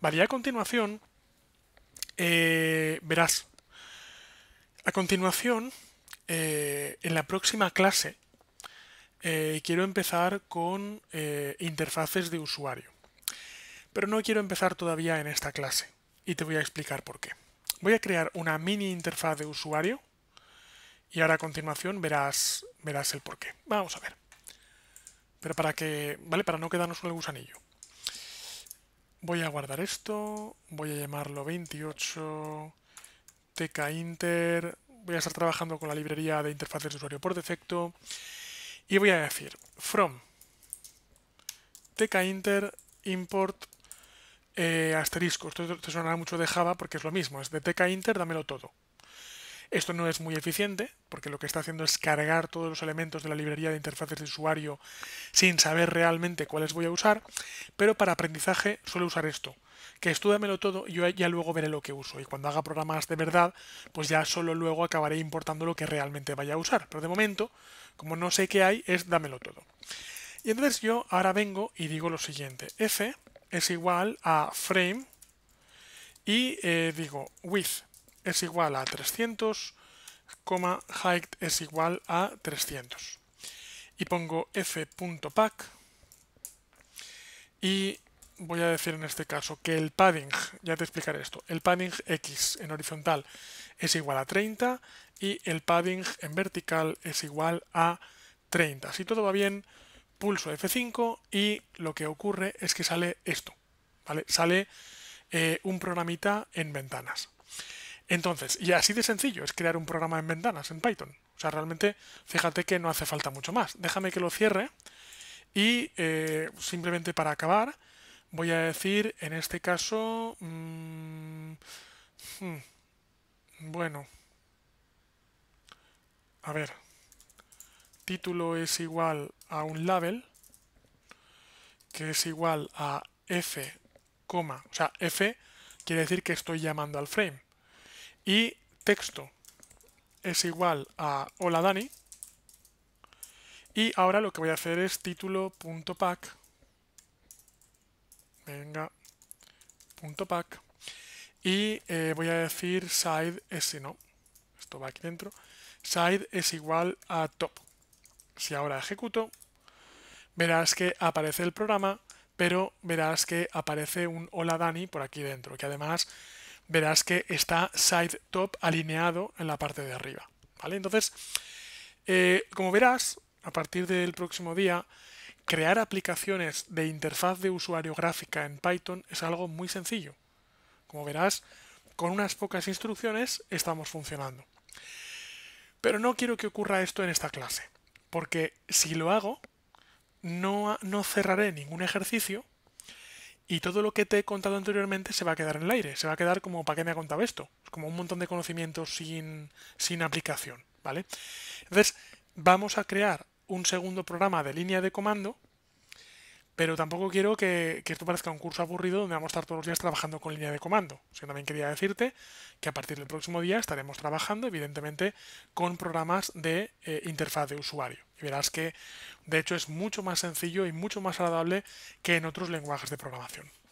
Vale, a continuación, eh, verás, a continuación, eh, en la próxima clase, eh, quiero empezar con interfaces de usuario. Pero no quiero empezar todavía en esta clase, y te voy a explicar por qué. Voy a crear una mini interfaz de usuario, y ahora a continuación verás, verás el por qué. Vamos a ver. Pero para que, ¿vale? Para no quedarnos con el gusanillo. Voy a guardar esto, voy a llamarlo 28 TK Inter, voy a estar trabajando con la librería de interfaces de usuario por defecto y voy a decir from tkinter import eh, asterisco. Esto te sonará mucho de Java porque es lo mismo, es de tkinter, dámelo todo. Esto no es muy eficiente, porque lo que está haciendo es cargar todos los elementos de la librería de interfaces de usuario sin saber realmente cuáles voy a usar, pero para aprendizaje suelo usar esto, que estúdamelo todo y yo ya luego veré lo que uso. Y cuando haga programas de verdad, pues ya solo luego acabaré importando lo que realmente vaya a usar. Pero de momento, como no sé qué hay, es dámelo todo. Y entonces yo ahora vengo y digo lo siguiente, f es igual a frame y eh, digo width es igual a 300, height es igual a 300. Y pongo f.pack y voy a decir en este caso que el padding, ya te explicaré esto, el padding x en horizontal es igual a 30 y el padding en vertical es igual a 30. Si todo va bien, pulso F5 y lo que ocurre es que sale esto, Sale eh, un programita en ventanas. Entonces, y así de sencillo es crear un programa en ventanas en Python. O sea, realmente fíjate que no hace falta mucho más. Déjame que lo cierre y eh, simplemente para acabar voy a decir en este caso... Mm, hmm, bueno. A ver. Título es igual a un label que es igual a f, o sea, f quiere decir que estoy llamando al frame. Y texto es igual a hola Dani. Y ahora lo que voy a hacer es título.pack. Venga, punto pack. Y eh, voy a decir side es no. Esto va aquí dentro. Side es igual a top. Si ahora ejecuto, verás que aparece el programa, pero verás que aparece un hola Dani por aquí dentro, que además verás que está side top alineado en la parte de arriba. ¿vale? Entonces, eh, como verás, a partir del próximo día, crear aplicaciones de interfaz de usuario gráfica en Python es algo muy sencillo. Como verás, con unas pocas instrucciones estamos funcionando. Pero no quiero que ocurra esto en esta clase, porque si lo hago, no, no cerraré ningún ejercicio y todo lo que te he contado anteriormente se va a quedar en el aire, se va a quedar como ¿para qué me ha contado esto? Como un montón de conocimientos sin, sin aplicación, ¿vale? Entonces, vamos a crear un segundo programa de línea de comando pero tampoco quiero que, esto parezca un curso aburrido donde vamos a estar todos los días trabajando con línea de comando. O sea, también quería decirte que a partir del próximo día estaremos trabajando, evidentemente, con programas de eh, interfaz de usuario. Y verás que, de hecho, es mucho más sencillo y mucho más agradable que en otros lenguajes de programación.